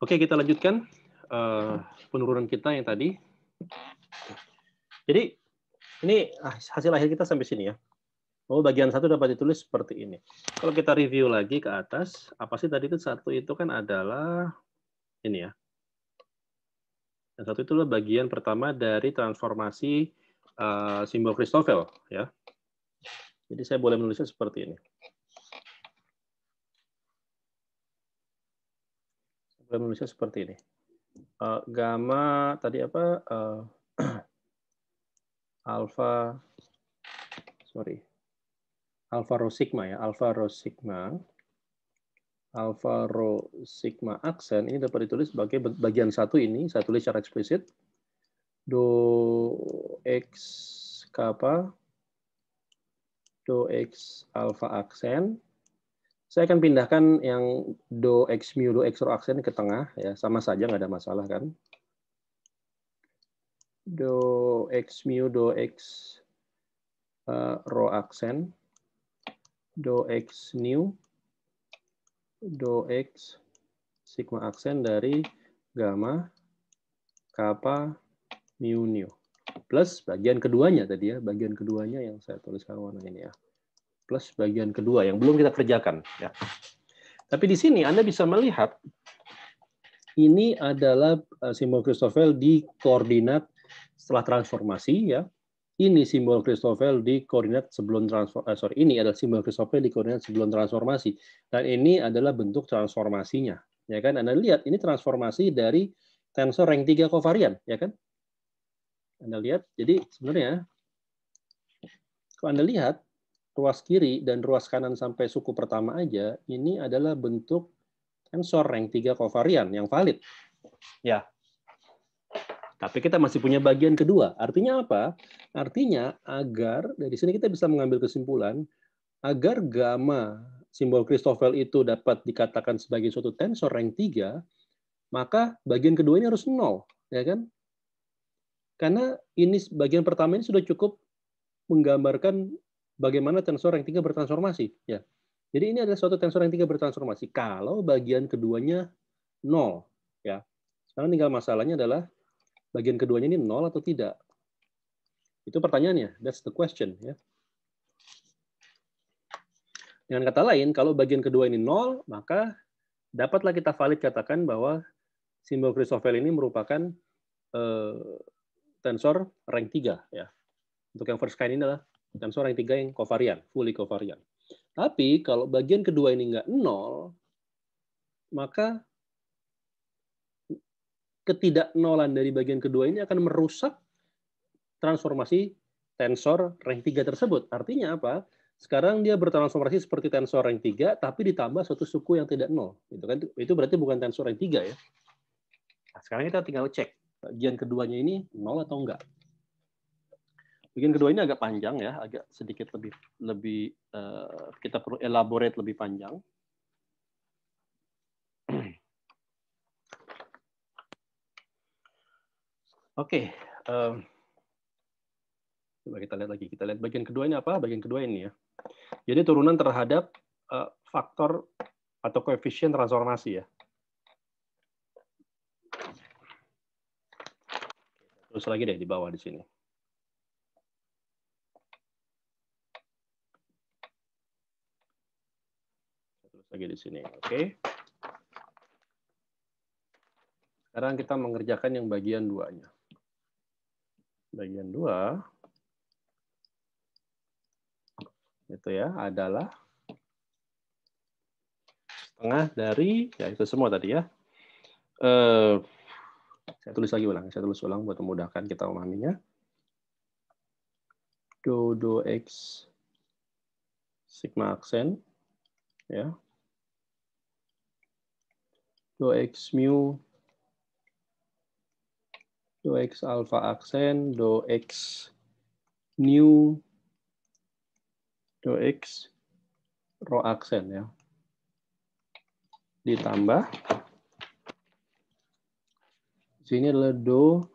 Oke, kita lanjutkan eh, penurunan kita yang tadi. Jadi ini hasil akhir kita sampai sini ya. Oh, bagian satu dapat ditulis seperti ini. Kalau kita review lagi ke atas, apa sih tadi itu satu itu kan adalah ini ya. Yang satu itu adalah bagian pertama dari transformasi eh, simbol Christoffel ya. Jadi saya boleh menulisnya seperti ini. Problem Indonesia seperti ini. Uh, gamma tadi apa? Uh, alpha sorry. alpha rho sigma ya, alpha rho sigma. alpha rho sigma aksen ini dapat ditulis sebagai bagian satu ini, saya tulis secara eksplisit. Do x kappa do x alfa aksen saya akan pindahkan yang do x mu do x rho aksen ke tengah ya, sama saja nggak ada masalah kan. Do x mu do x uh, eh, rho aksen do x new do x sigma aksen dari gamma kappa mu new plus bagian keduanya tadi ya bagian keduanya yang saya tuliskan warna ini ya plus bagian kedua yang belum kita kerjakan. Ya. Tapi di sini Anda bisa melihat ini adalah eh, simbol Christoffel di koordinat setelah transformasi ya. Ini simbol Christoffel di koordinat sebelum transformasi. Eh, sorry, ini adalah simbol Christoffel di koordinat sebelum transformasi. Dan ini adalah bentuk transformasinya. Ya kan? Anda lihat ini transformasi dari tensor rank 3 kovarian, ya kan? Anda lihat, jadi sebenarnya kalau Anda lihat ruas kiri dan ruas kanan sampai suku pertama aja, ini adalah bentuk tensor rank 3 kovarian yang valid. Ya. Tapi kita masih punya bagian kedua. Artinya apa? Artinya agar dari sini kita bisa mengambil kesimpulan agar gamma simbol Christoffel itu dapat dikatakan sebagai suatu tensor rank 3, maka bagian kedua ini harus nol, ya kan? Karena ini bagian pertama ini sudah cukup menggambarkan bagaimana tensor yang tiga bertransformasi. Ya. Jadi ini adalah suatu tensor yang tiga bertransformasi kalau bagian keduanya nol. Ya. Sekarang tinggal masalahnya adalah bagian keduanya ini nol atau tidak. Itu pertanyaannya. That's the question. Ya. Dengan kata lain, kalau bagian kedua ini nol, maka dapatlah kita valid katakan bahwa simbol Christoffel ini merupakan uh, eh, tensor rank 3. Ya. Untuk yang first kind ini adalah dan suara yang tiga yang kovarian, fully kovarian. Tapi kalau bagian kedua ini nggak nol, maka ketidaknolan dari bagian kedua ini akan merusak transformasi tensor rank 3 tersebut. Artinya apa? Sekarang dia bertransformasi seperti tensor rank 3, tapi ditambah suatu suku yang tidak nol. Itu, kan, itu berarti bukan tensor rank 3 ya. Nah, sekarang kita tinggal cek bagian keduanya ini nol atau enggak. Bagian kedua ini agak panjang ya, agak sedikit lebih lebih uh, kita perlu elaborate lebih panjang. Oke, okay. um, coba kita lihat lagi. Kita lihat bagian kedua ini apa? Bagian kedua ini ya. Jadi turunan terhadap uh, faktor atau koefisien transformasi ya. Terus lagi deh di bawah di sini. lagi di sini. Oke. Okay. Sekarang kita mengerjakan yang bagian duanya. Bagian dua itu ya adalah setengah dari ya itu semua tadi ya. Uh, saya tulis lagi ulang, saya tulis ulang buat memudahkan kita memahaminya. Do do x sigma aksen ya 2x mu, 2x alpha aksen, 2x nu, 2x rho aksen ya. Ditambah sini adalah do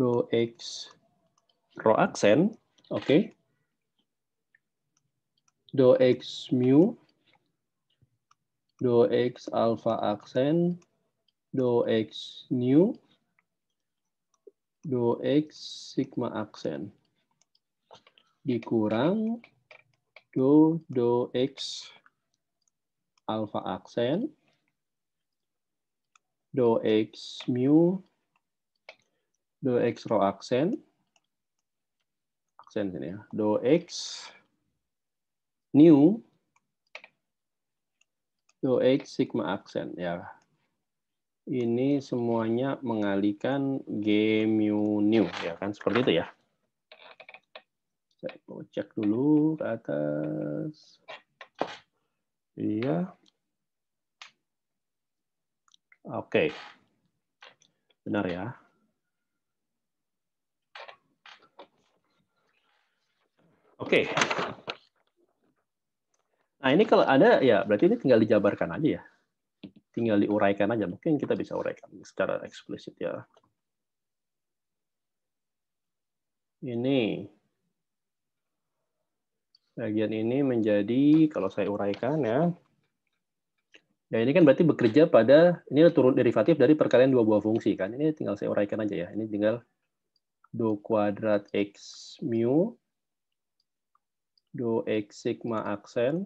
do x rho aksen, oke. Okay. Do x mu do x alpha aksen, do x new, do x sigma aksen. Dikurang do dou x alpha aksen, do x mu, do x rho aksen, aksen sini ya, dou x nu 2x sigma aksen ya. Ini semuanya mengalihkan G mu nu ya kan seperti itu ya. Saya cek dulu ke atas. Iya. Oke. Okay. Benar ya. Oke. Okay. Nah ini kalau ada ya berarti ini tinggal dijabarkan aja ya. Tinggal diuraikan aja. Mungkin kita bisa uraikan secara eksplisit ya. Ini bagian ini menjadi kalau saya uraikan ya. Ya ini kan berarti bekerja pada ini turun derivatif dari perkalian dua buah fungsi kan. Ini tinggal saya uraikan aja ya. Ini tinggal 2 kuadrat x mu do x sigma aksen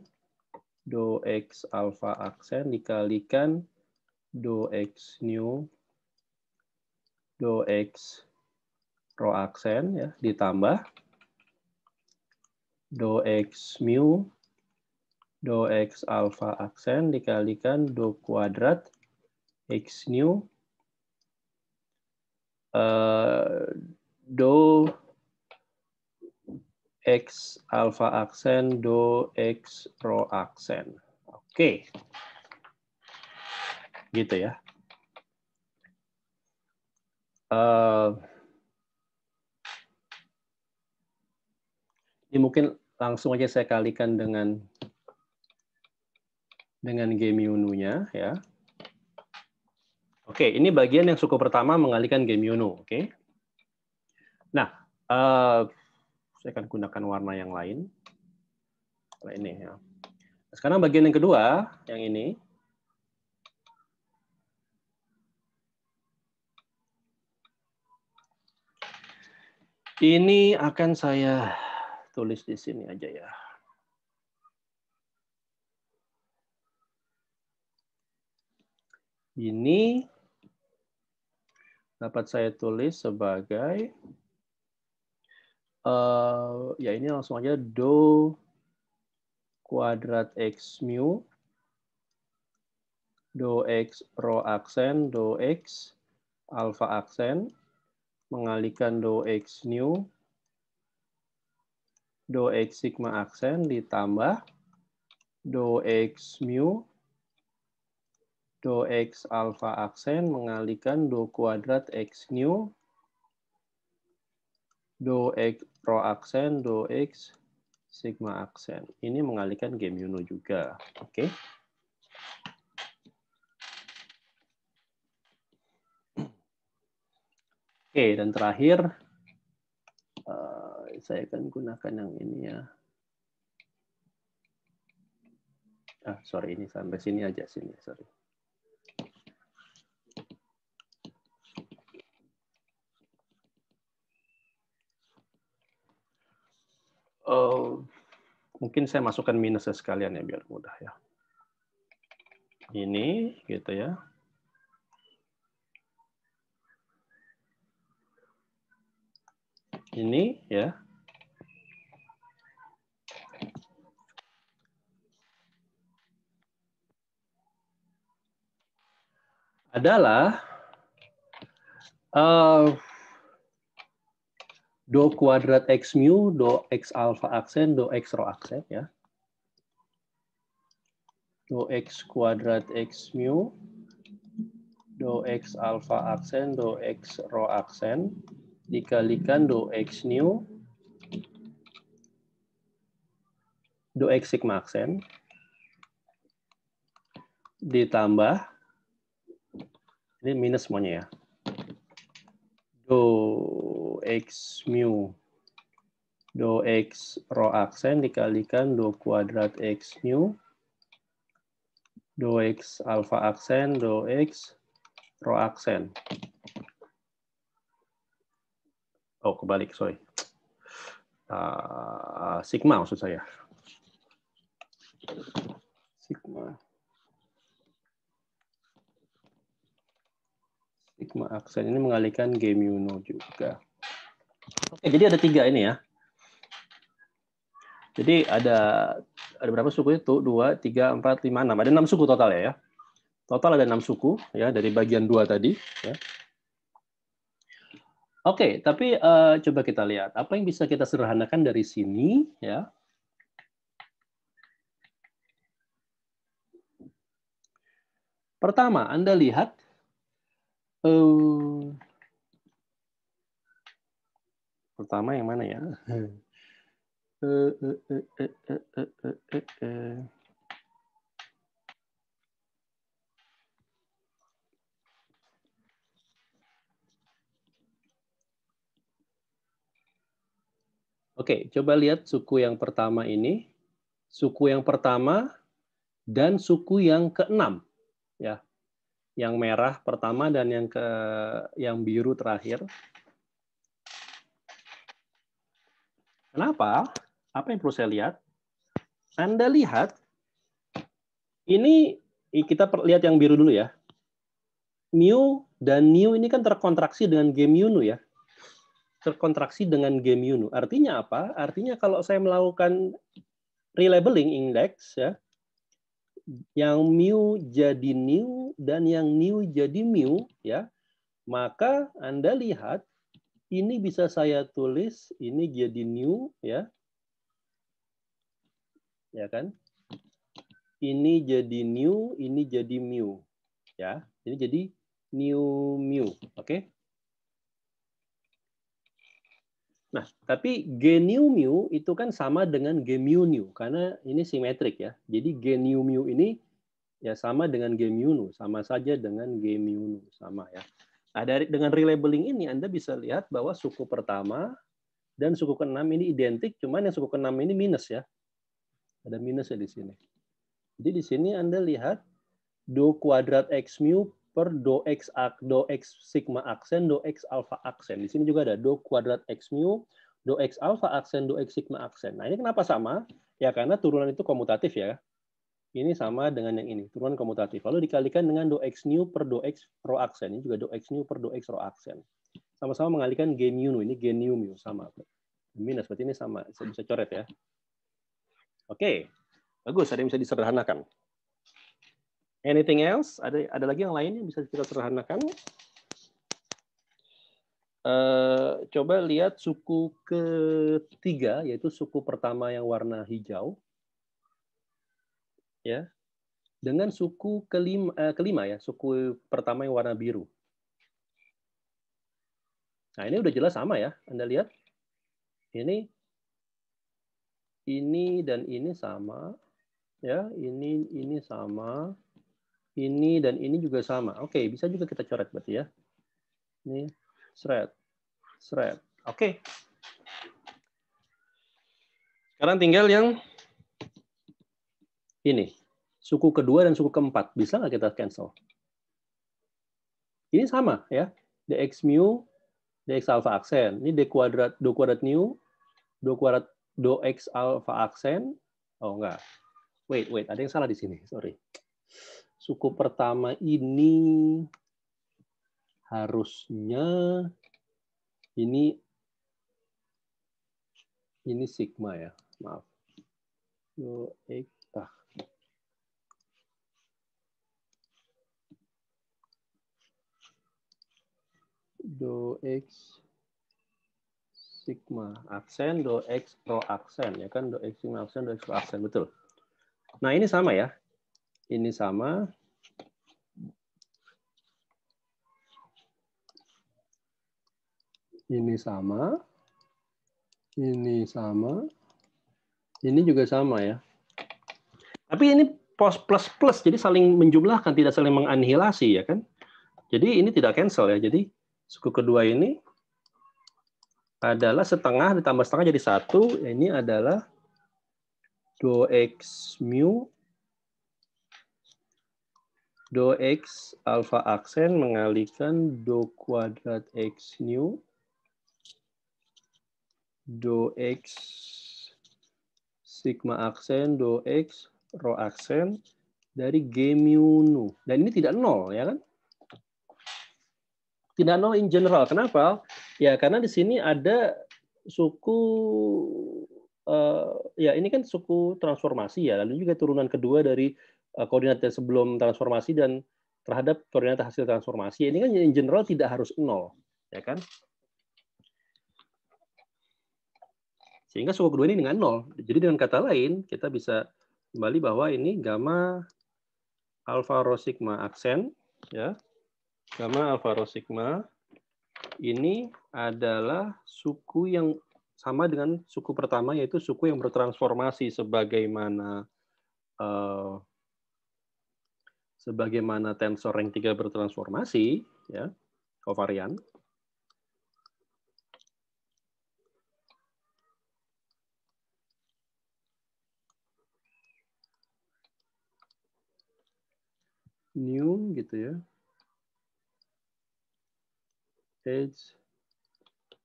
do x alfa aksen dikalikan do x new do x rho aksen ya ditambah do x mu do x alfa aksen dikalikan do kuadrat x new uh, eh, do X alfa aksen, do X rho aksen. Oke. Gitu ya. Uh, ini mungkin langsung aja saya kalikan dengan dengan G mu nya ya. Oke, ini bagian yang suku pertama mengalihkan G mu nu, oke. Nah, uh, saya akan gunakan warna yang lain. Nah, ini ya. Sekarang bagian yang kedua, yang ini. Ini akan saya tulis di sini aja ya. Ini dapat saya tulis sebagai uh, ya ini langsung aja do kuadrat x mu do x rho aksen do x alfa aksen mengalihkan do x nu do x sigma aksen ditambah do x mu do x alfa aksen mengalihkan do kuadrat x nu do x Rho aksen, do X, Sigma aksen. Ini mengalihkan game Yuno juga. Oke. Okay. Oke, okay, dan terakhir uh, saya akan gunakan yang ini ya. Ah, sorry, ini sampai sini aja sini, sorry. Mungkin saya masukkan minusnya sekalian ya biar mudah ya. Ini gitu ya. Ini ya. adalah uh, do kuadrat x mu, do x alpha aksen, do x rho aksen ya. Do x kuadrat x mu, do x alpha aksen, do x rho aksen dikalikan do x nu, do x sigma aksen ditambah ini minus semuanya ya. Do x mu do x rho aksen dikalikan do kuadrat x mu do x alfa aksen do x rho aksen. Oh, kebalik, sorry. Uh, sigma maksud saya. Sigma. Sigma aksen ini mengalihkan G mu 0 juga. Oke, jadi ada tiga ini ya. Jadi ada ada berapa suku itu? Dua, tiga, empat, lima, enam. Ada enam suku total ya. ya. Total ada enam suku ya dari bagian dua tadi. Ya. Oke, tapi uh, coba kita lihat apa yang bisa kita sederhanakan dari sini ya. Pertama, Anda lihat uh, Pertama yang mana ya? Oke, okay, Oke, coba lihat suku yang pertama ini. Suku yang pertama dan suku yang keenam. Ya, yang merah pertama dan yang ke yang biru terakhir. Kenapa? Apa yang perlu saya lihat? Anda lihat, ini kita lihat yang biru dulu ya. Mu dan new ini kan terkontraksi dengan game nu ya. Terkontraksi dengan game nu. Artinya apa? Artinya kalau saya melakukan relabeling index ya, yang mu jadi new dan yang new jadi mu ya maka anda lihat ini bisa saya tulis, ini jadi new ya. Ya kan? Ini jadi new, ini jadi mu. Ya, ini jadi new mu, oke? Okay? Nah, tapi G new mu itu kan sama dengan G mu new, karena ini simetrik ya. Jadi G new mu ini ya sama dengan G mu nu, sama saja dengan G mu nu, sama ya. Nah, dari dengan relabeling ini Anda bisa lihat bahwa suku pertama dan suku keenam ini identik, cuman yang suku keenam ini minus ya. Ada minus ya di sini. Jadi di sini Anda lihat do kuadrat x mu per do x ak do x sigma aksen do x alfa aksen. Di sini juga ada do kuadrat x mu do x alpha aksen do x sigma aksen. Nah, ini kenapa sama? Ya karena turunan itu komutatif ya ini sama dengan yang ini, turunan komutatif. Lalu dikalikan dengan dox new per dox rho aksen. Ini juga dox new per dox rho aksen. Sama-sama mengalihkan genium nu, ini genium nu mu, sama. Minus, berarti ini sama. Saya bisa coret ya. Oke, bagus. Ada yang bisa disederhanakan. Anything else? Ada, ada lagi yang lain yang bisa kita sederhanakan? Uh, coba lihat suku ketiga, yaitu suku pertama yang warna hijau ya dengan suku kelima, eh, kelima ya suku pertama yang warna biru. Nah ini udah jelas sama ya Anda lihat ini ini dan ini sama ya ini ini sama ini dan ini juga sama. Oke bisa juga kita coret berarti ya ini seret, seret. Oke. Sekarang tinggal yang ini suku kedua dan suku keempat bisa nggak kita cancel? Ini sama ya, dx mu, dx alpha aksen. Ini d kuadrat, do kuadrat nu, do kuadrat do x alpha aksen. Oh enggak. Wait, wait, ada yang salah di sini. Sorry. Suku pertama ini harusnya ini ini sigma ya. Maaf. Do x do x sigma aksen do x pro aksen ya kan do x sigma aksen do x pro aksen betul. Nah ini sama ya, ini sama. Ini sama, ini sama, ini juga sama ya. Tapi ini pos plus plus, jadi saling menjumlahkan, tidak saling menganihilasi ya kan. Jadi ini tidak cancel ya. Jadi Suku kedua ini adalah setengah ditambah setengah jadi satu. Ini adalah 2x mu 2x alfa aksen mengalikan 2 kuadrat x nu 2x sigma aksen 2x rho aksen dari g mu nu. Dan ini tidak nol ya kan? Tidak nol in general. Kenapa? Ya karena di sini ada suku uh, ya ini kan suku transformasi ya. Lalu juga turunan kedua dari uh, koordinat sebelum transformasi dan terhadap koordinat hasil transformasi. Ini kan in general tidak harus nol, ya kan? Sehingga suku kedua ini dengan nol. Jadi dengan kata lain, kita bisa kembali bahwa ini gamma alfa rho sigma aksen, ya. Gamma rho Sigma ini adalah suku yang sama dengan suku pertama yaitu suku yang bertransformasi sebagaimana uh, sebagaimana tensor rank 3 bertransformasi ya kovarian new gitu ya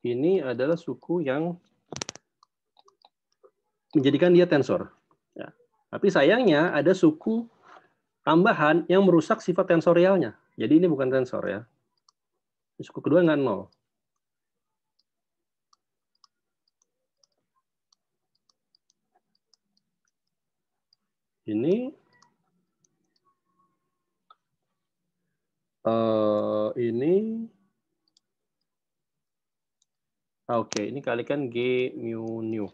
ini adalah suku yang menjadikan dia tensor. Ya. Tapi sayangnya ada suku tambahan yang merusak sifat tensorialnya. Jadi ini bukan tensor ya. Suku kedua nggak nol. Ini uh, ini Ah, oke, okay, ini kalikan G mu nu.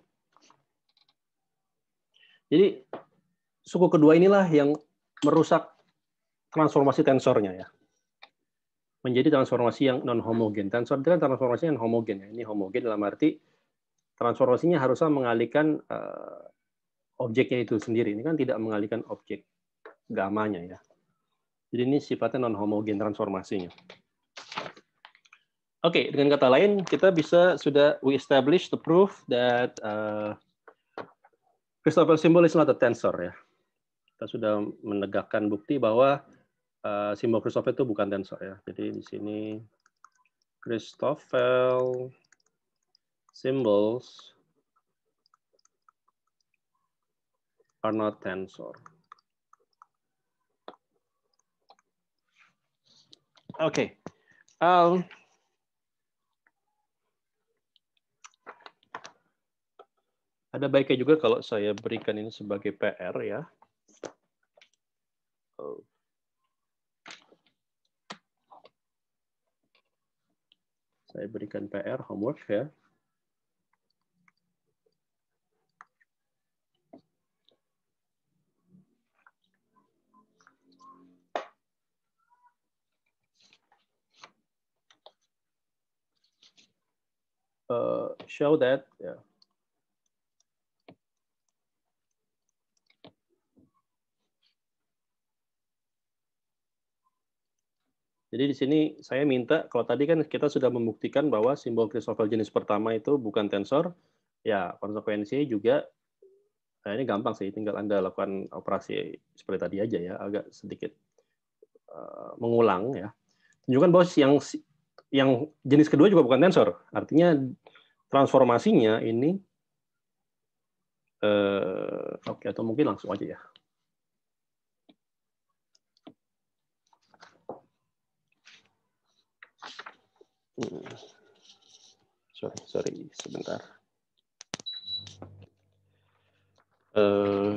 Jadi suku kedua inilah yang merusak transformasi tensornya ya. Menjadi transformasi yang non homogen. Tensor itu kan transformasi yang homogen ya. Ini homogen dalam arti transformasinya harusnya mengalihkan uh, objeknya itu sendiri. Ini kan tidak mengalihkan objek gamanya ya. Jadi ini sifatnya non homogen transformasinya. Oke, okay, dengan kata lain kita bisa sudah we establish the proof that uh, Christoffel symbol is not a tensor ya. Kita sudah menegakkan bukti bahwa uh, simbol Christopher itu bukan tensor ya. Jadi di sini Christoffel symbols are not tensor. Oke. Okay. Um, Ada baiknya juga kalau saya berikan ini sebagai PR ya. Saya berikan PR homework ya. Uh, show that yeah. Jadi di sini saya minta, kalau tadi kan kita sudah membuktikan bahwa simbol Christoffel jenis pertama itu bukan tensor, ya konsekuensinya juga, nah ini gampang sih, tinggal Anda lakukan operasi seperti tadi aja ya, agak sedikit eh, mengulang ya. Tunjukkan bahwa yang, yang jenis kedua juga bukan tensor, artinya transformasinya ini, uh, oke okay, atau mungkin langsung aja ya, Hmm. Sorry, sorry, sebentar. Uh,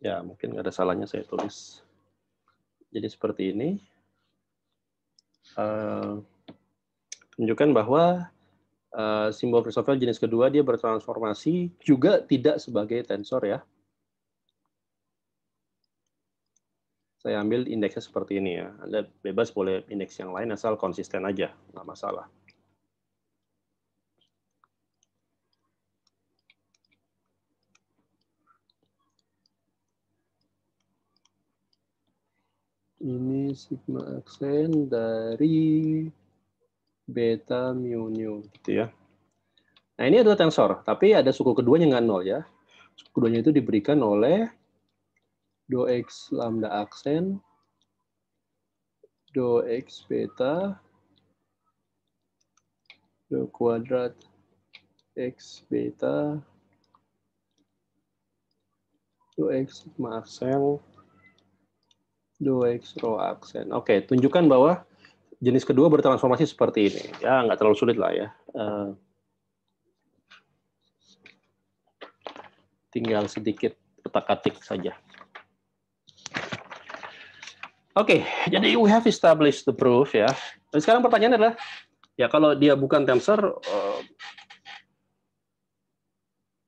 ya, mungkin nggak ada salahnya saya tulis. Jadi seperti ini. Uh, eh, tunjukkan bahwa uh, simbol filosofial jenis kedua dia bertransformasi juga tidak sebagai tensor ya. saya ambil indeksnya seperti ini ya. Anda bebas boleh indeks yang lain asal konsisten aja, nggak masalah. Ini sigma aksen dari beta mu nu gitu ya. Nah, ini adalah tensor, tapi ada suku keduanya nggak nol ya. Suku keduanya itu diberikan oleh do x lambda aksen, do x beta, do kuadrat x beta, do x sigma aksen, do x rho aksen. Oke, tunjukkan bahwa jenis kedua bertransformasi seperti ini. Ya, nggak terlalu sulit lah ya. Uh, tinggal sedikit petak-atik saja. Oke, okay, jadi we have established the proof ya. Dan sekarang pertanyaannya adalah, ya kalau dia bukan tensor, uh, eh,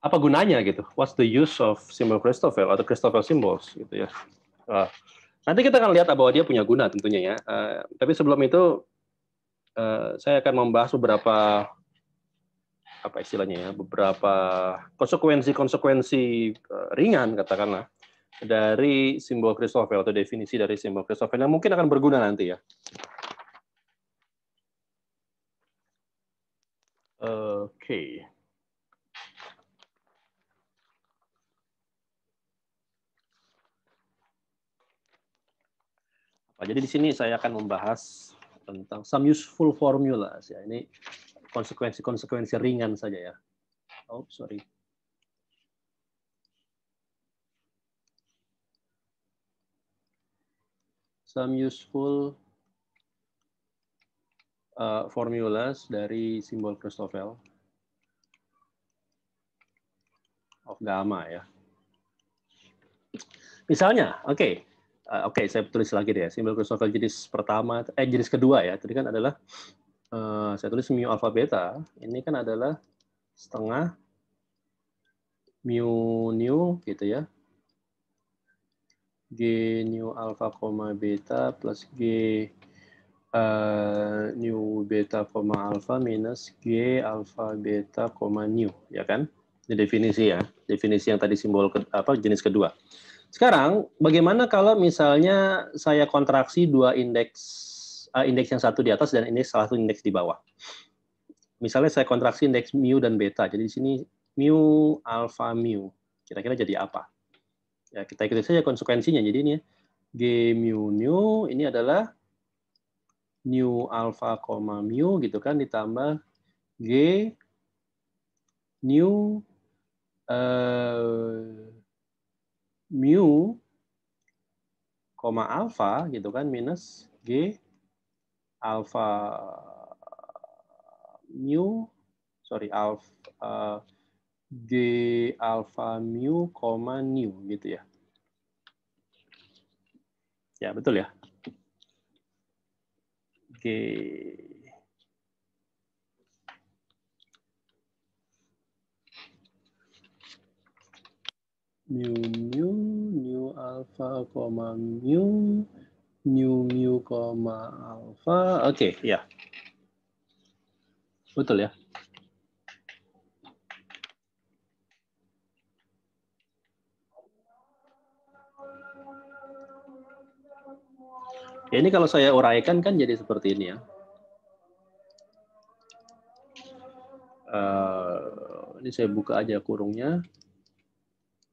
apa gunanya gitu? What's the use of symbol Christoffel atau Christoffel symbols gitu ya? Uh, nanti kita akan lihat bahwa dia punya guna tentunya ya. Uh, tapi sebelum itu, uh, saya akan membahas beberapa apa istilahnya ya, beberapa konsekuensi-konsekuensi uh, ringan katakanlah dari simbol Christoffel ya, atau definisi dari simbol Christoffel yang mungkin akan berguna nanti ya. Oke. Okay. Jadi di sini saya akan membahas tentang some useful formulas ya. Ini konsekuensi-konsekuensi ringan saja ya. Oh, sorry. some useful uh, formulas dari simbol Christoffel of gamma ya. Misalnya, oke, okay. uh, oke okay, saya tulis lagi deh. Ya. Simbol Christoffel jenis pertama, eh jenis kedua ya. Tadi kan adalah uh, saya tulis mu alpha beta. Ini kan adalah setengah mu nu gitu ya G new alpha, beta plus G uh, new beta, alpha minus G alpha beta, new Ya kan? Ini definisi ya. Definisi yang tadi simbol ke, apa jenis kedua. Sekarang, bagaimana kalau misalnya saya kontraksi dua indeks, uh, indeks yang satu di atas dan ini salah satu indeks di bawah. Misalnya saya kontraksi indeks mu dan beta. Jadi di sini mu, alpha, mu. Kira-kira jadi apa? Ya, kita ikuti saja konsekuensinya. Jadi ini ya, G mu nu ini adalah nu alpha koma mu gitu kan ditambah G nu uh, eh, mu koma alpha gitu kan minus G alpha mu sorry alpha uh, G alpha mu, koma nu gitu ya. Ya, betul ya. G mu mu mu alpha koma mu mu mu koma alpha oke okay, ya betul ya Ya, ini kalau saya uraikan kan jadi seperti ini ya. Uh, ini saya buka aja kurungnya.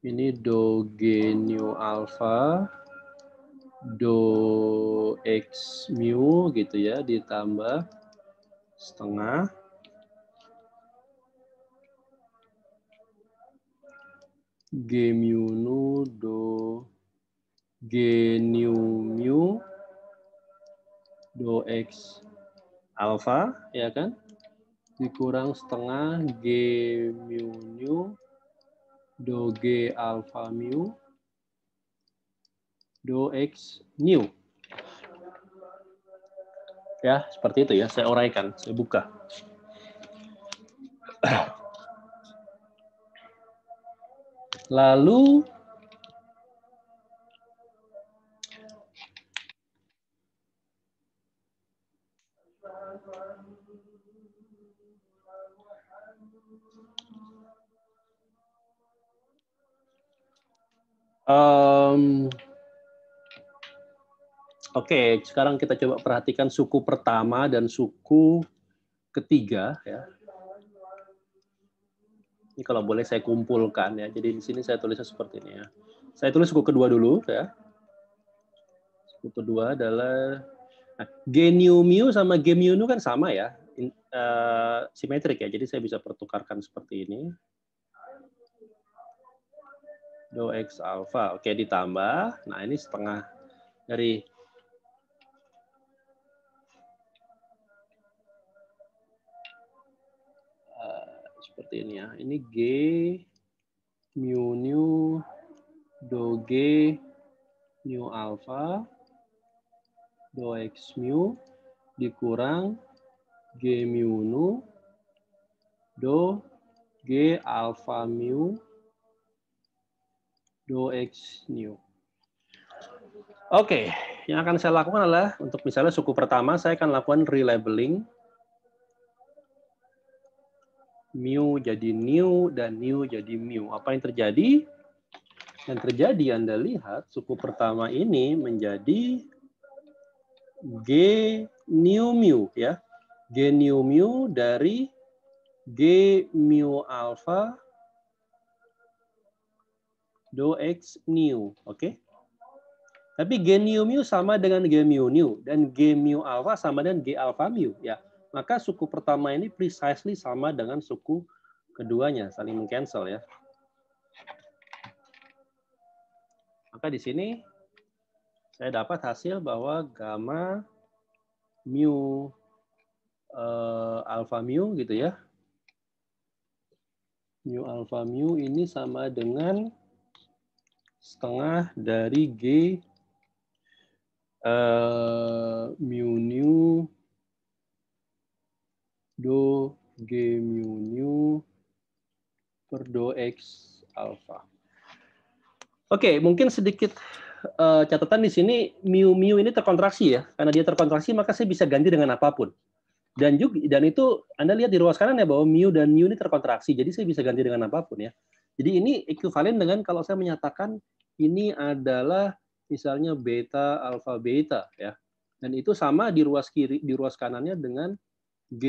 Ini do g nu alpha do x mu gitu ya ditambah setengah g mu nu do g nu mu 2x alpha ya kan? Dikurang setengah G mu nu, do G alpha mu, do X nu. Ya, seperti itu ya. Saya uraikan, saya buka. Lalu Um, Oke, okay, sekarang kita coba perhatikan suku pertama dan suku ketiga ya. Ini kalau boleh saya kumpulkan ya. Jadi di sini saya tulisnya seperti ini ya. Saya tulis suku kedua dulu ya. Suku kedua adalah nah, mu sama nu kan sama ya. In, uh, simetrik ya. Jadi saya bisa pertukarkan seperti ini do x alpha. Oke, ditambah. Nah, ini setengah dari eh, seperti ini ya. Ini G mu nu do G mu alpha do x mu dikurang G mu nu do G alpha mu dou x new. Oke, okay. yang akan saya lakukan adalah untuk misalnya suku pertama saya akan lakukan relabeling mu jadi new dan new jadi mu. Apa yang terjadi? Yang terjadi Anda lihat suku pertama ini menjadi g new mu ya. G new mu dari g mu alpha do x new, oke? Okay? Tapi g new mu sama dengan g mu new dan g mu alpha sama dengan g alpha mu ya. Maka suku pertama ini precisely sama dengan suku keduanya, saling mengcancel ya. Maka di sini saya dapat hasil bahwa gamma mu uh, alpha mu gitu ya. Mu alpha mu ini sama dengan setengah dari G uh, mu nu do G mu nu per do X alpha. Oke, okay, mungkin sedikit uh, catatan di sini mu mu ini terkontraksi ya. Karena dia terkontraksi maka saya bisa ganti dengan apapun. Dan juga dan itu Anda lihat di ruas kanan ya bahwa mu dan nu ini terkontraksi. Jadi saya bisa ganti dengan apapun ya. Jadi ini ekuivalen dengan kalau saya menyatakan ini adalah misalnya beta alfa beta ya. Dan itu sama di ruas kiri di ruas kanannya dengan G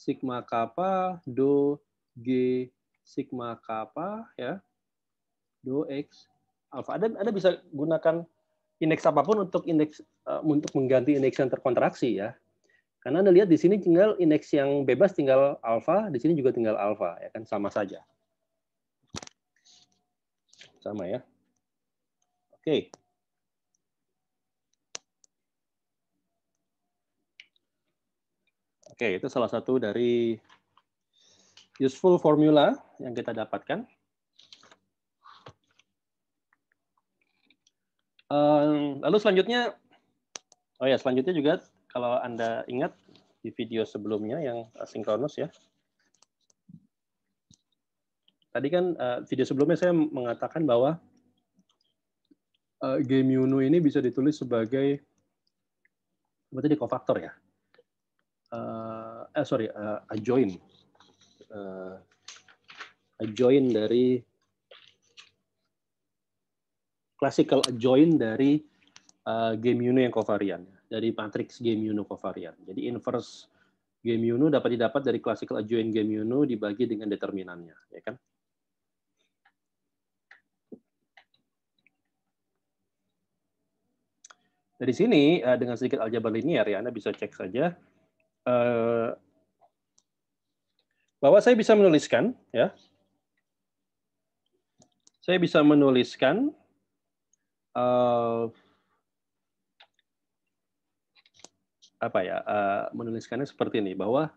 sigma kappa do G sigma kappa ya. Do X alfa. Ada Anda bisa gunakan indeks apapun untuk indeks uh, untuk mengganti indeks yang terkontraksi ya. Karena Anda lihat di sini tinggal indeks yang bebas tinggal alfa, di sini juga tinggal alfa ya kan sama saja. Sama ya. Oke. Okay. Oke, okay, itu salah satu dari useful formula yang kita dapatkan. Ehm, lalu selanjutnya, oh ya selanjutnya juga kalau Anda ingat di video sebelumnya yang asinkronus ya, tadi kan uh, video sebelumnya saya mengatakan bahwa uh, game Yunu ini bisa ditulis sebagai berarti tadi cofactor ya. Uh, eh sorry, uh, a join. Uh, a dari classical a join dari uh, game Yunu yang kovarian, dari matrix game Yunu kovarian. Jadi inverse game Yunu dapat didapat dari classical adjoint game Yunu dibagi dengan determinannya, ya kan? Dari sini eh, dengan sedikit aljabar linear, ya, Anda bisa cek saja eh, bahwa saya bisa menuliskan ya. Saya bisa menuliskan eh, apa ya menuliskannya seperti ini bahwa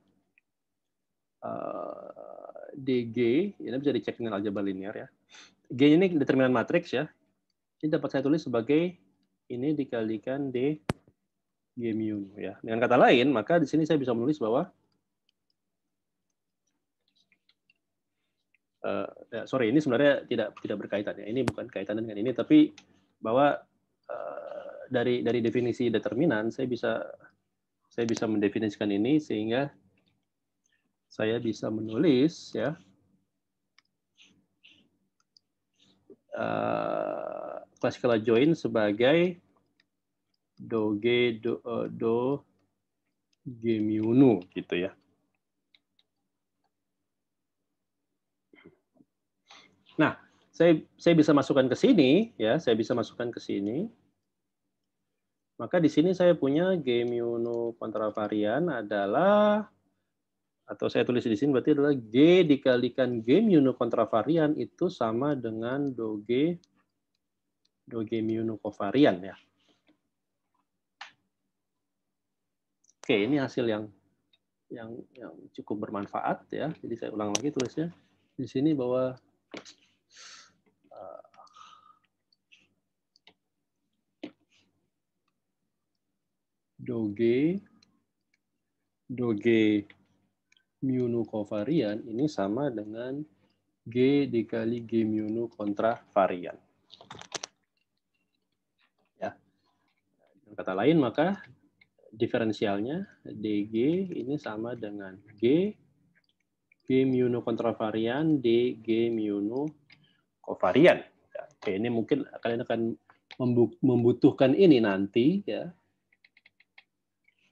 dg ini ya, bisa dicek dengan aljabar linear ya g ini determinan matriks ya ini dapat saya tulis sebagai ini dikalikan D G mu ya. Dengan kata lain, maka di sini saya bisa menulis bahwa uh, ya, sorry ini sebenarnya tidak tidak berkaitan ya. Ini bukan kaitan dengan ini, tapi bahwa uh, dari dari definisi determinan saya bisa saya bisa mendefinisikan ini sehingga saya bisa menulis ya eh, classical join sebagai do g eh, do, uh, do g mu nu gitu ya. Nah, saya saya bisa masukkan ke sini ya, saya bisa masukkan ke sini. Maka di sini saya punya g mu nu kontravarian adalah atau saya tulis di sini berarti adalah G dikalikan G mu nu kontravarian itu sama dengan do G immunocovarian ya. Oke, ini hasil yang yang yang cukup bermanfaat ya. Jadi saya ulang lagi tulisnya di sini bahwa eh, doge doge doge immunocovarian ini sama dengan G dikali G muno kontra varian. Kata lain maka diferensialnya dg ini sama dengan g g mu nu kontravarian dg mu nu kovarian. Ya, oke, ini mungkin kalian akan membutuhkan ini nanti ya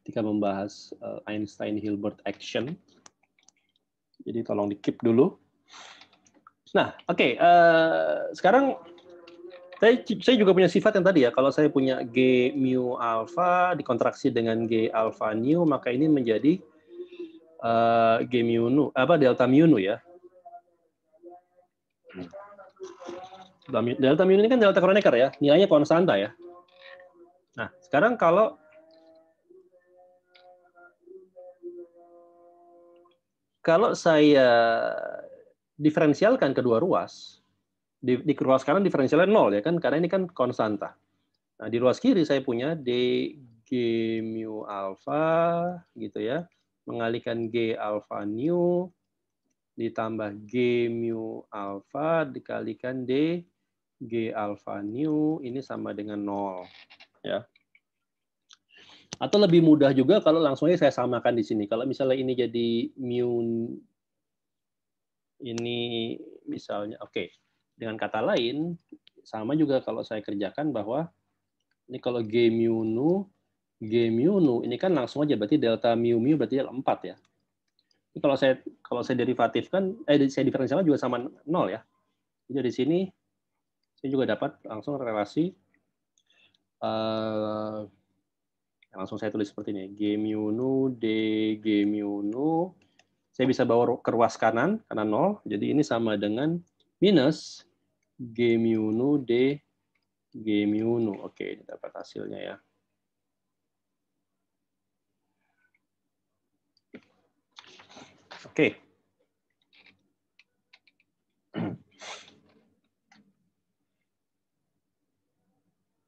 ketika membahas eh, Einstein-Hilbert action. Jadi tolong di keep dulu. Nah, oke. Okay, uh, eh, sekarang saya, saya juga punya sifat yang tadi ya, kalau saya punya G mu alpha dikontraksi dengan G alpha nu, maka ini menjadi uh, G mu nu, apa delta mu nu ya. Delta mu ini kan delta Kronecker ya, nilainya konstanta ya. Nah, sekarang kalau kalau saya diferensialkan kedua ruas, di, di ruas kanan diferensialnya nol ya kan karena ini kan konstanta. Nah, di ruas kiri saya punya d g mu alpha gitu ya. Mengalihkan g alpha nu ditambah g mu alpha dikalikan d g alpha nu ini sama dengan nol ya. Atau lebih mudah juga kalau langsungnya saya samakan di sini. Kalau misalnya ini jadi mu ini misalnya oke. Okay dengan kata lain, sama juga kalau saya kerjakan bahwa ini kalau G mu nu, G mu nu, ini kan langsung aja berarti delta mu mu berarti 4 ya. Ini kalau saya kalau saya derivatifkan, eh saya diferensialnya juga sama 0 ya. Jadi di sini saya juga dapat langsung relasi uh, langsung saya tulis seperti ini, G mu nu D G mu nu. Saya bisa bawa ke ruas kanan karena 0, jadi ini sama dengan minus G mu nu D G mu nu. Oke, ini dapat hasilnya ya. Oke.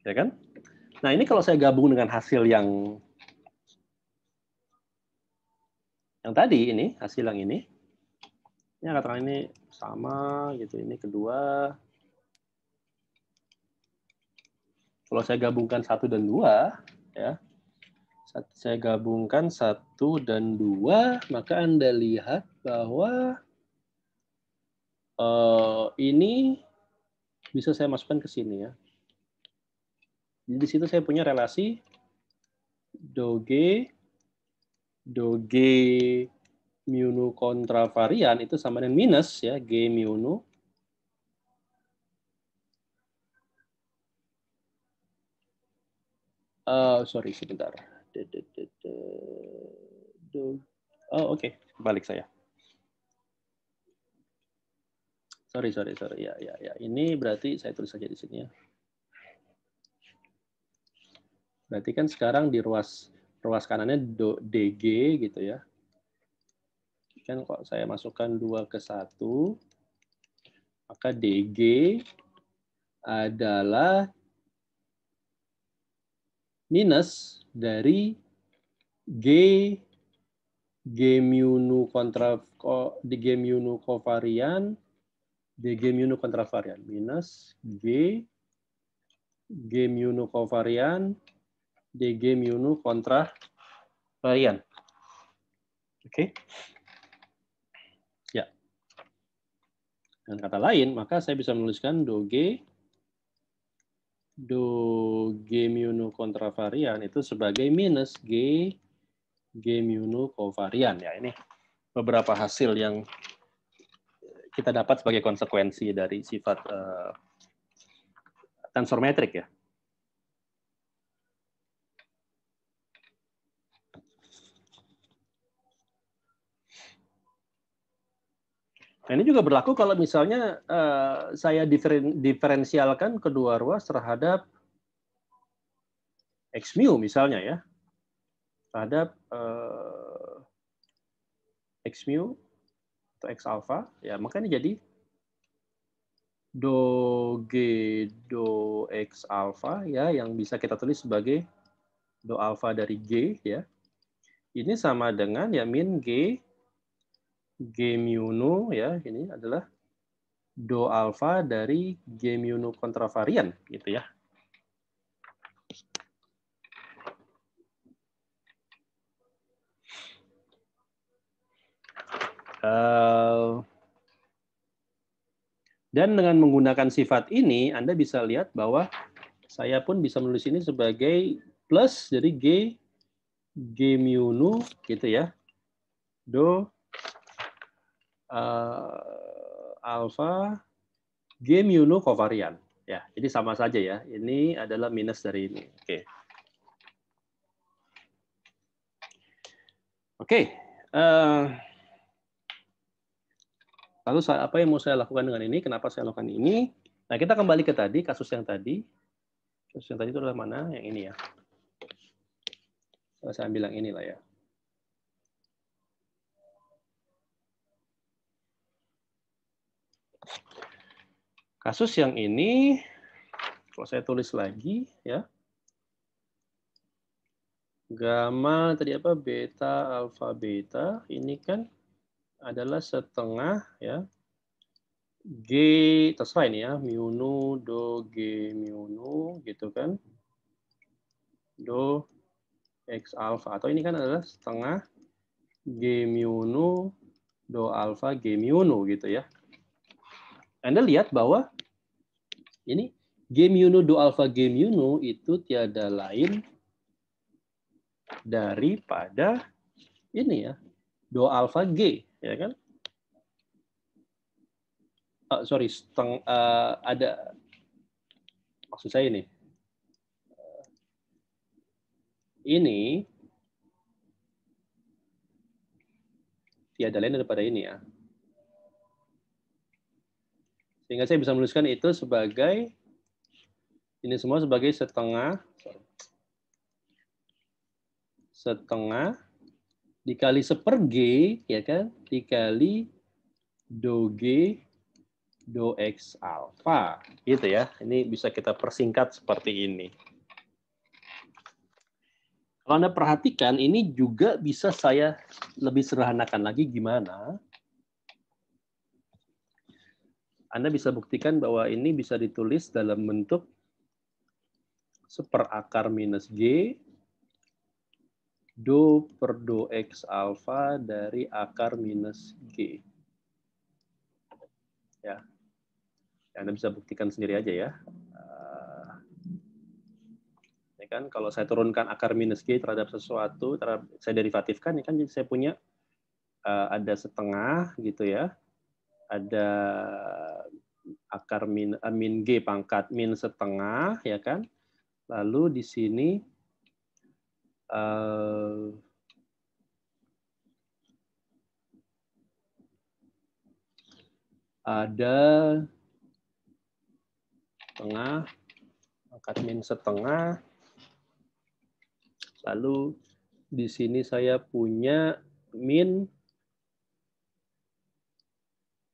Ya kan? Nah, ini kalau saya gabung dengan hasil yang yang tadi ini, hasil yang ini. Ini katakan ini pertama gitu ini kedua kalau saya gabungkan satu dan dua ya saya gabungkan satu dan dua maka anda lihat bahwa uh, ini bisa saya masukkan ke sini ya jadi di situ saya punya relasi doge doge mu nu kontra varian itu sama dengan minus ya G mu nu Uh, eh, sorry sebentar. Oh oke, okay. balik saya. Sorry sorry sorry ya ya ya. Ini berarti saya tulis saja di sini ya. Berarti kan sekarang di ruas ruas kanannya DG gitu ya. Kan kok saya masukkan dua ke satu maka DG adalah minus dari G G mu nu kontra di G mu nu kovarian DG mu nu kontravarian minus G G mu nu kovarian DG mu nu kontra varian. Oke. Dengan kata lain, maka saya bisa menuliskan doge g mu kontravarian itu sebagai minus g g mu kovarian ya ini beberapa hasil yang kita dapat sebagai konsekuensi dari sifat uh, eh, tensor metrik ya Nah, ini juga berlaku kalau misalnya uh, saya diferen, diferensialkan kedua ruas terhadap x mu misalnya ya. Terhadap uh, x mu atau x alpha ya, makanya jadi do g do x alpha ya yang bisa kita tulis sebagai do alpha dari g ya. Ini sama dengan ya min g G mu nu ya ini adalah do alfa dari G mu nu kontravarian gitu ya. Ehm, dan dengan menggunakan sifat ini, Anda bisa lihat bahwa saya pun bisa menulis ini sebagai plus jadi G, G mu nu, gitu ya, do uh, game G mu nu kovarian. Ya, jadi sama saja ya. Ini adalah minus dari ini. Oke. Okay. Oke. Okay. Uh, eh, lalu saya, apa yang mau saya lakukan dengan ini? Kenapa saya lakukan ini? Nah, kita kembali ke tadi, kasus yang tadi. Kasus yang tadi itu adalah mana? Yang ini ya. Saya ambil yang inilah ya. Kasus yang ini, kalau saya tulis lagi, ya, gamma tadi apa beta alfa beta ini kan adalah setengah ya g terserah ini ya mu nu do g mu nu gitu kan do x alfa atau ini kan adalah setengah g mu nu do alfa g mu nu gitu ya anda lihat bahwa ini game Yuno do alpha game Yuno itu tiada lain daripada ini ya do alpha g ya kan oh, sorry uh, ada maksud saya ini ini tiada lain daripada ini ya sehingga saya bisa menuliskan itu sebagai ini semua sebagai setengah setengah dikali seper G, ya kan? Dikali do G do X alpha. Gitu ya. Ini bisa kita persingkat seperti ini. Kalau Anda perhatikan, ini juga bisa saya lebih sederhanakan lagi gimana. Anda bisa buktikan bahwa ini bisa ditulis dalam bentuk seper akar minus G do per do X alfa dari akar minus G. Ya. ya. Anda bisa buktikan sendiri aja ya. Eh, ya kan, kalau saya turunkan akar minus G terhadap sesuatu, terhadap, saya derivatifkan, ya kan, saya punya eh, ada setengah gitu ya ada akar min eh, min g pangkat min setengah ya kan lalu di sini uh, ada setengah pangkat min setengah lalu di sini saya punya min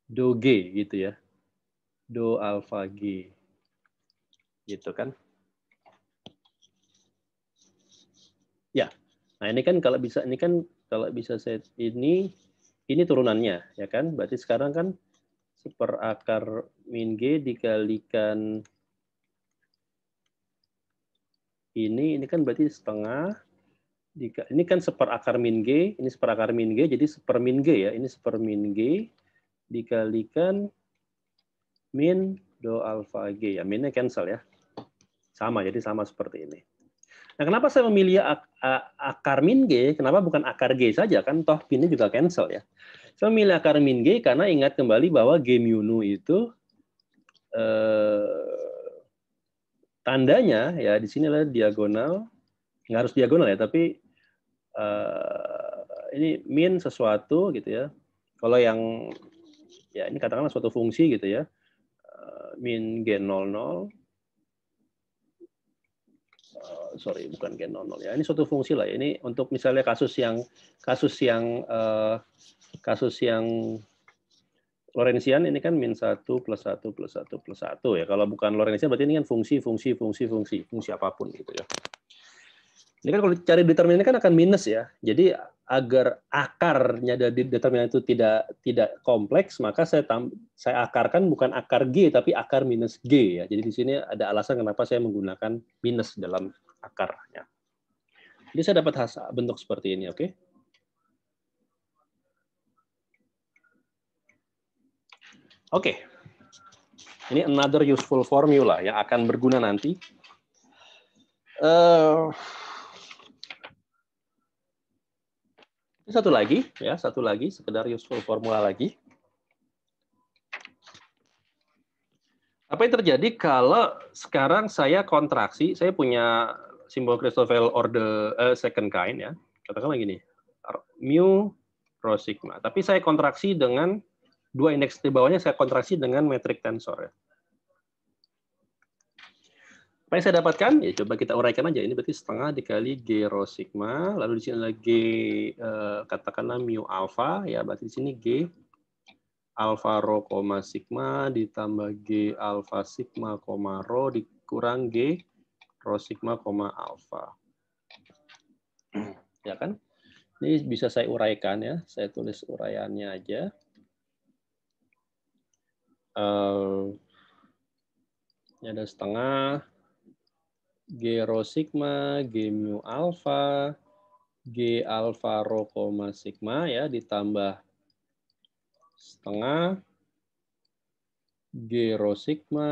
do G gitu ya. Do alfa G. Gitu kan. Ya. Nah, ini kan kalau bisa ini kan kalau bisa saya ini ini turunannya ya kan. Berarti sekarang kan super akar min G dikalikan ini ini kan berarti setengah ini kan seper akar min G, ini seper akar min G, jadi seper min G ya, ini seper min G dikalikan min do alfa G. Ya, minnya cancel ya. Sama, jadi sama seperti ini. Nah, kenapa saya memilih akar min G? Kenapa bukan akar G saja? Kan toh pinnya juga cancel ya. Saya memilih akar min G karena ingat kembali bahwa G mu nu itu eh, tandanya ya di sini adalah diagonal. Nggak harus diagonal ya, tapi eh, ini min sesuatu gitu ya. Kalau yang ya ini katakanlah suatu fungsi gitu ya eh, min gen 00 eh, sorry bukan gen 00 ya ini suatu fungsi lah ya. ini untuk misalnya kasus yang kasus yang eh, kasus yang Lorentzian ini kan min satu plus satu plus satu plus satu ya. Kalau bukan Lorentzian berarti ini kan fungsi, fungsi, fungsi, fungsi, fungsi apapun gitu ya. Ini kan kalau cari determinan kan akan minus ya. Jadi agar akarnya dari determinan itu tidak tidak kompleks, maka saya tam, saya akarkan bukan akar g tapi akar minus g ya. Jadi di sini ada alasan kenapa saya menggunakan minus dalam akarnya. Jadi saya dapat hasil bentuk seperti ini, oke? Okay? Oke. Okay. Ini another useful formula yang akan berguna nanti. Uh, Ini satu lagi, ya, satu lagi, sekedar useful formula lagi. Apa yang terjadi kalau sekarang saya kontraksi, saya punya simbol Christoffel order uh, second kind, ya. Katakanlah gini, mu rho sigma. Tapi saya kontraksi dengan dua indeks di bawahnya, saya kontraksi dengan metric tensor. Ya. Apa yang saya dapatkan? Ya coba kita uraikan aja. Ini berarti setengah dikali G rho sigma, lalu di sini ada G eh, katakanlah mu alpha, ya berarti di sini G alpha rho koma sigma ditambah G alpha sigma koma rho dikurang G rho sigma koma alpha. Ya kan? Ini bisa saya uraikan ya. Saya tulis uraiannya aja. Uh, ini ada setengah G rho sigma, G mu alpha, G alpha rho koma sigma ya ditambah setengah G rho sigma,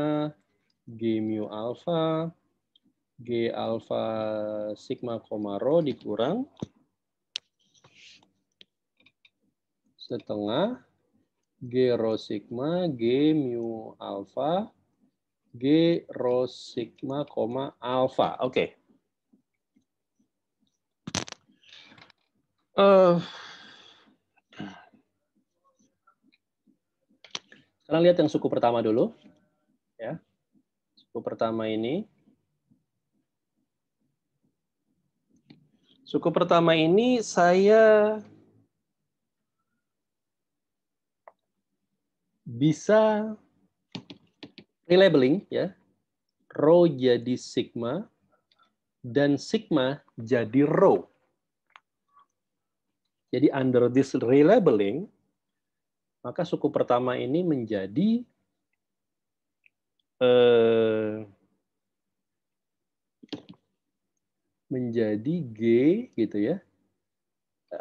G mu alpha, G alpha sigma koma rho dikurang setengah G rho sigma, G mu alpha, G rho sigma, koma alpha. Oke. Okay. Eh. Uh, lihat yang suku pertama dulu. Ya. Suku pertama ini. Suku pertama ini saya bisa relabeling ya rho jadi sigma dan sigma jadi rho jadi under this relabeling maka suku pertama ini menjadi eh, menjadi G gitu ya.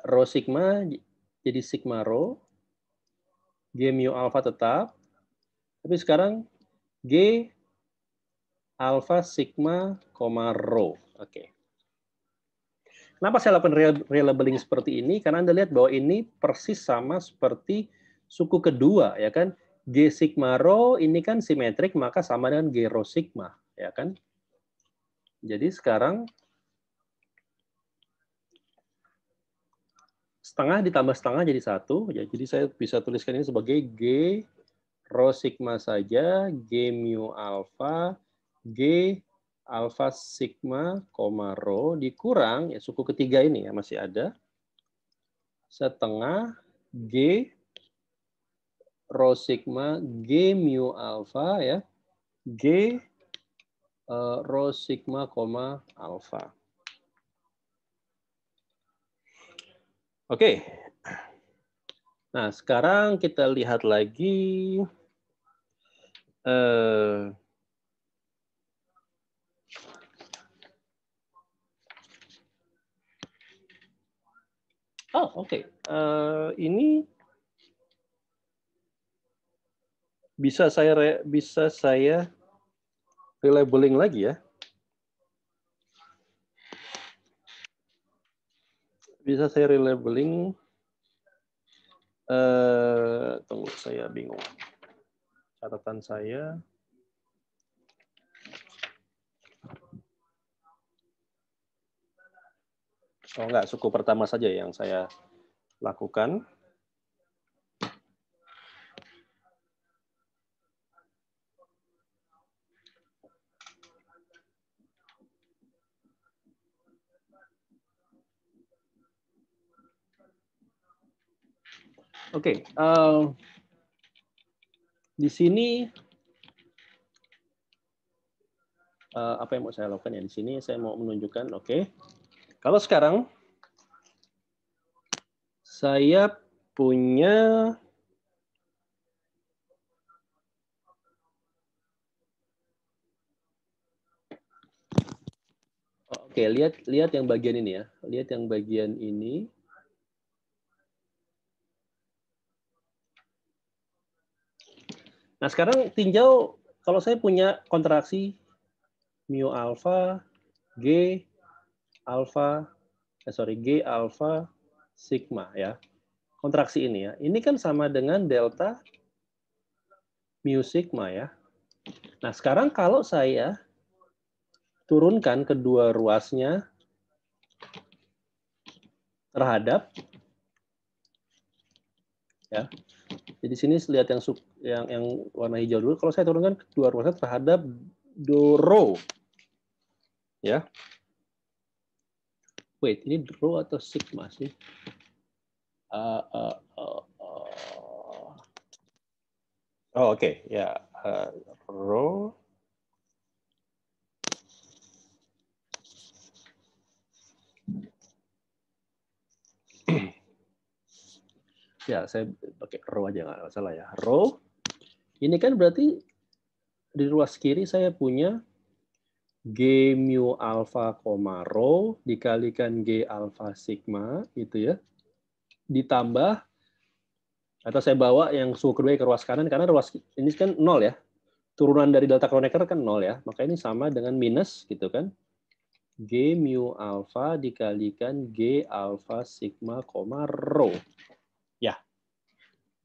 Rho sigma jadi sigma rho. G mu alpha tetap. Tapi sekarang G alfa sigma koma rho. Oke. Okay. Kenapa saya lakukan relabeling seperti ini? Karena Anda lihat bahwa ini persis sama seperti suku kedua, ya kan? G sigma rho ini kan simetrik, maka sama dengan G rho sigma, ya kan? Jadi sekarang setengah ditambah setengah jadi satu, ya. Jadi saya bisa tuliskan ini sebagai G Rho sigma saja, G mu alpha, G alpha sigma, koma rho dikurang, ya suku ketiga ini ya masih ada, setengah G rho sigma G mu alpha ya, G uh, eh, rho sigma koma alpha. Oke, okay. nah sekarang kita lihat lagi Uh, Oh, oke. Okay. Uh, eh, ini bisa saya re, bisa saya relabeling lagi ya. Bisa saya relabeling. Uh, tunggu, saya bingung catatan saya. Oh enggak, suku pertama saja yang saya lakukan. Oke, okay. uh, eh, di sini eh, apa yang mau saya lakukan ya di sini saya mau menunjukkan oke okay. kalau sekarang saya punya oh, Oke, lihat lihat yang bagian ini ya. Lihat yang bagian ini. Nah, sekarang tinjau kalau saya punya kontraksi mu alfa g alfa eh, sorry g alfa sigma ya. Kontraksi ini ya. Ini kan sama dengan delta mu sigma ya. Nah, sekarang kalau saya turunkan kedua ruasnya terhadap ya. Jadi sini lihat yang sub yang yang warna hijau dulu. Kalau saya turunkan dua ruasnya terhadap Doro. Ya. Wait, ini Doro atau Sigma sih? Uh, uh, uh, uh. Oh, oke. Okay. Ya. Yeah. Uh, ya, saya pakai row aja nggak masalah ya. Row ini kan berarti di ruas kiri saya punya G mu alfa koma rho dikalikan G alfa sigma gitu ya. Ditambah atau saya bawa yang suhu kedua ke ruas kanan karena ruas ini kan nol ya. Turunan dari delta kronecker kan nol ya. Maka ini sama dengan minus gitu kan. G mu alfa dikalikan G alfa sigma koma rho. Ya.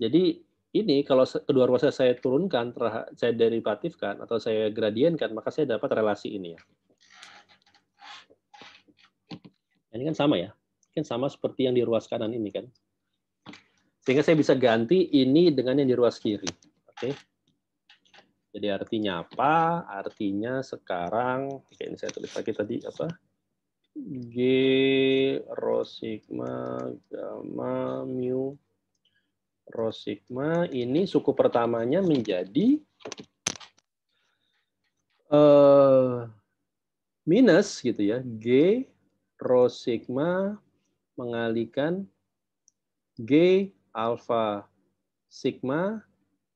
Jadi ini kalau kedua ruasnya saya turunkan, saya derivatifkan atau saya gradienkan, maka saya dapat relasi ini ya. Ini kan sama ya, kan sama seperti yang di ruas kanan ini kan. Sehingga saya bisa ganti ini dengan yang di ruas kiri. Oke. Jadi artinya apa? Artinya sekarang, oke ini saya tulis lagi tadi apa? G rho sigma gamma mu Rho sigma ini suku pertamanya menjadi uh, minus gitu ya. G rho sigma mengalikan G alpha sigma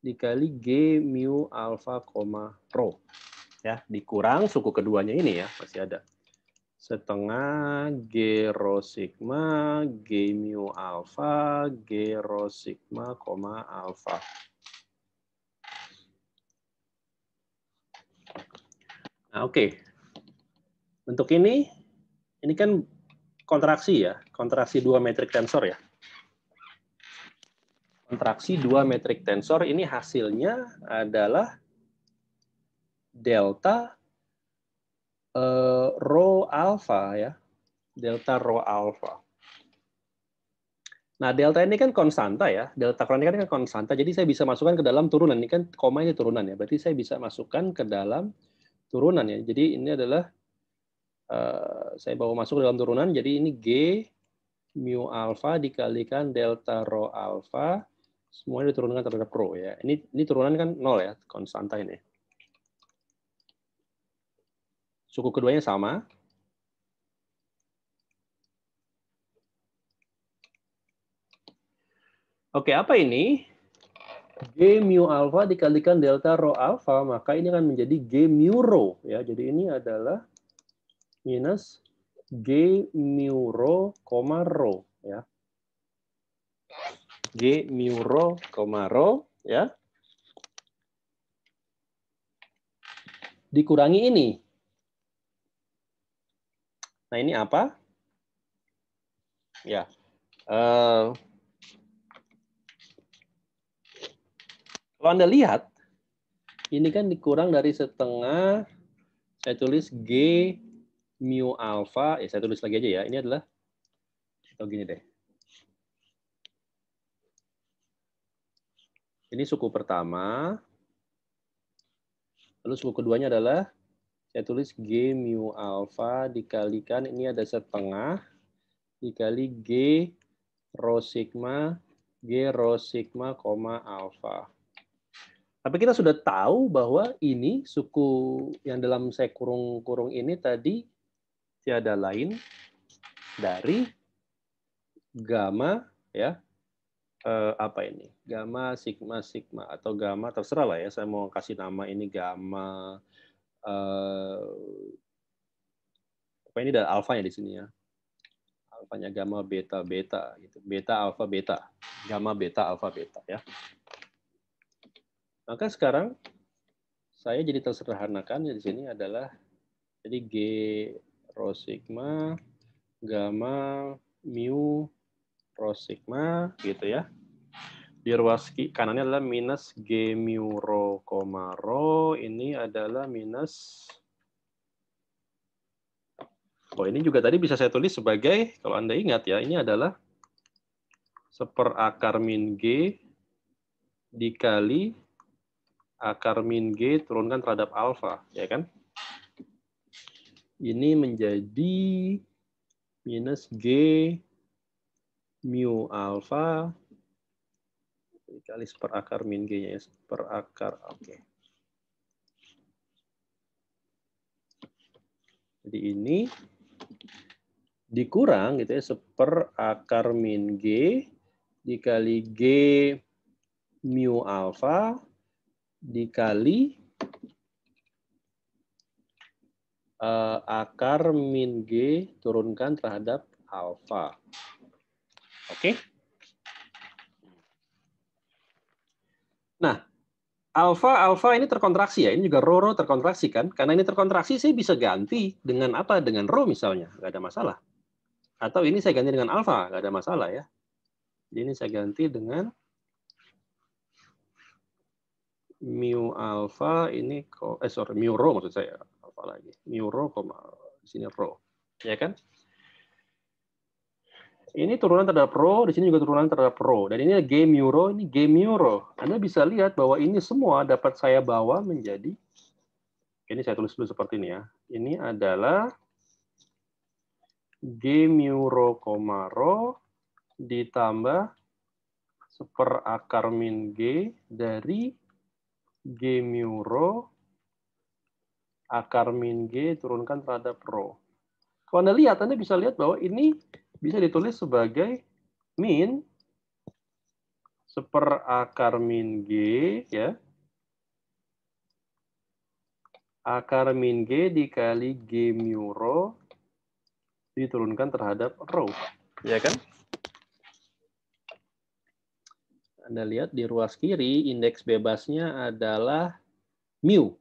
dikali G mu alpha koma rho. Ya, dikurang suku keduanya ini ya, masih ada setengah G rho sigma G mu alpha G rho sigma, koma alpha. Nah, oke. Okay. Untuk ini, ini kan kontraksi ya, kontraksi dua metrik tensor ya. Kontraksi dua metrik tensor ini hasilnya adalah delta uh, rho alpha ya, delta rho alpha. Nah, delta ini kan konstanta ya. Delta kurang ini kan konstanta. Jadi saya bisa masukkan ke dalam turunan. Ini kan koma ini turunan ya. Berarti saya bisa masukkan ke dalam turunan ya. Jadi ini adalah uh, saya bawa masuk ke dalam turunan. Jadi ini G mu alpha dikalikan delta rho alpha semuanya diturunkan terhadap rho ya. Ini ini turunan kan nol ya konstanta ini. Suku keduanya sama. Oke, apa ini? G mu alpha dikalikan delta rho alpha, maka ini akan menjadi G mu rho. Ya, jadi ini adalah minus G mu rho, rho. Ya. G mu rho, rho. Ya. Dikurangi ini. Nah ini apa? Ya. Uh, kalau Anda lihat, ini kan dikurang dari setengah, saya tulis G mu alpha, ya saya tulis lagi aja ya, ini adalah, atau gini deh. Ini suku pertama, lalu suku keduanya adalah saya tulis G mu alpha dikalikan ini ada setengah dikali G rho sigma G rho sigma koma alpha. Tapi kita sudah tahu bahwa ini suku yang dalam saya kurung-kurung ini tadi tiada lain dari gamma ya eh, apa ini? Gamma sigma sigma atau gamma terserah lah ya. Saya mau kasih nama ini gamma uh, eh, apa ini ada ya di sini ya. Alfanya gamma beta beta gitu. Beta alfa beta. Gamma beta alfa beta ya. Maka sekarang saya jadi tersederhanakan di sini adalah jadi G rho sigma gamma mu rho sigma gitu ya di ruas kanannya adalah minus G mu rho, koma rho. Ini adalah minus... Oh, ini juga tadi bisa saya tulis sebagai, kalau Anda ingat ya, ini adalah seper akar min G dikali akar min G turunkan terhadap alfa, ya kan? Ini menjadi minus G mu alfa dikali per akar min G ya. Per akar, oke. Okay. Jadi ini dikurang gitu ya seper akar min G dikali G mu alpha dikali eh, akar min G turunkan terhadap alpha Oke. Okay? Nah, alfa alfa ini terkontraksi ya. Ini juga rho rho terkontraksi kan? Karena ini terkontraksi saya bisa ganti dengan apa? Dengan rho misalnya, nggak ada masalah. Atau ini saya ganti dengan alfa, nggak ada masalah ya. Jadi ini saya ganti dengan mu alfa ini eh sorry mu rho maksud saya alfa lagi mu rho koma sini rho ya kan ini turunan terhadap pro, di sini juga turunan terhadap pro. Dan ini game euro, ini game euro. Anda bisa lihat bahwa ini semua dapat saya bawa menjadi, ini saya tulis dulu seperti ini ya. Ini adalah game euro, ro ditambah super akar min G dari game euro akar min G turunkan terhadap pro. Kalau Anda lihat, Anda bisa lihat bahwa ini bisa ditulis sebagai min seper akar min G ya. Akar min G dikali G mu rho diturunkan terhadap rho. Ya kan? Anda lihat di ruas kiri indeks bebasnya adalah mu.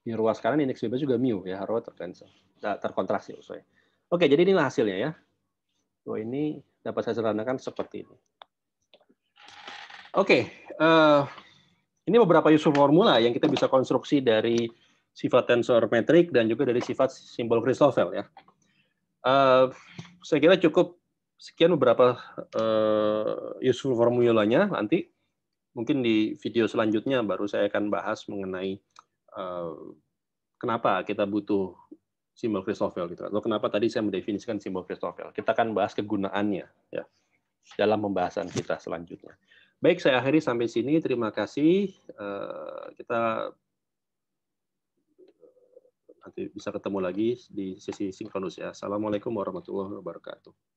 di ruas kanan indeks bebas juga mu ya harus tertensor terkontraksi usai. Oke, jadi inilah hasilnya ya. Oh, ini dapat saya sederhanakan seperti ini. Oke, uh, ini beberapa usul formula yang kita bisa konstruksi dari sifat tensor metrik dan juga dari sifat simbol Christoffel ya. Eh, saya kira cukup sekian beberapa uh, useful formulanya. Nanti mungkin di video selanjutnya baru saya akan bahas mengenai Eh, kenapa kita butuh simbol Christoffel gitu atau kenapa tadi saya mendefinisikan simbol Christoffel kita akan bahas kegunaannya ya dalam pembahasan kita selanjutnya baik saya akhiri sampai sini terima kasih eh, kita nanti bisa ketemu lagi di sesi sinkronus ya assalamualaikum warahmatullahi wabarakatuh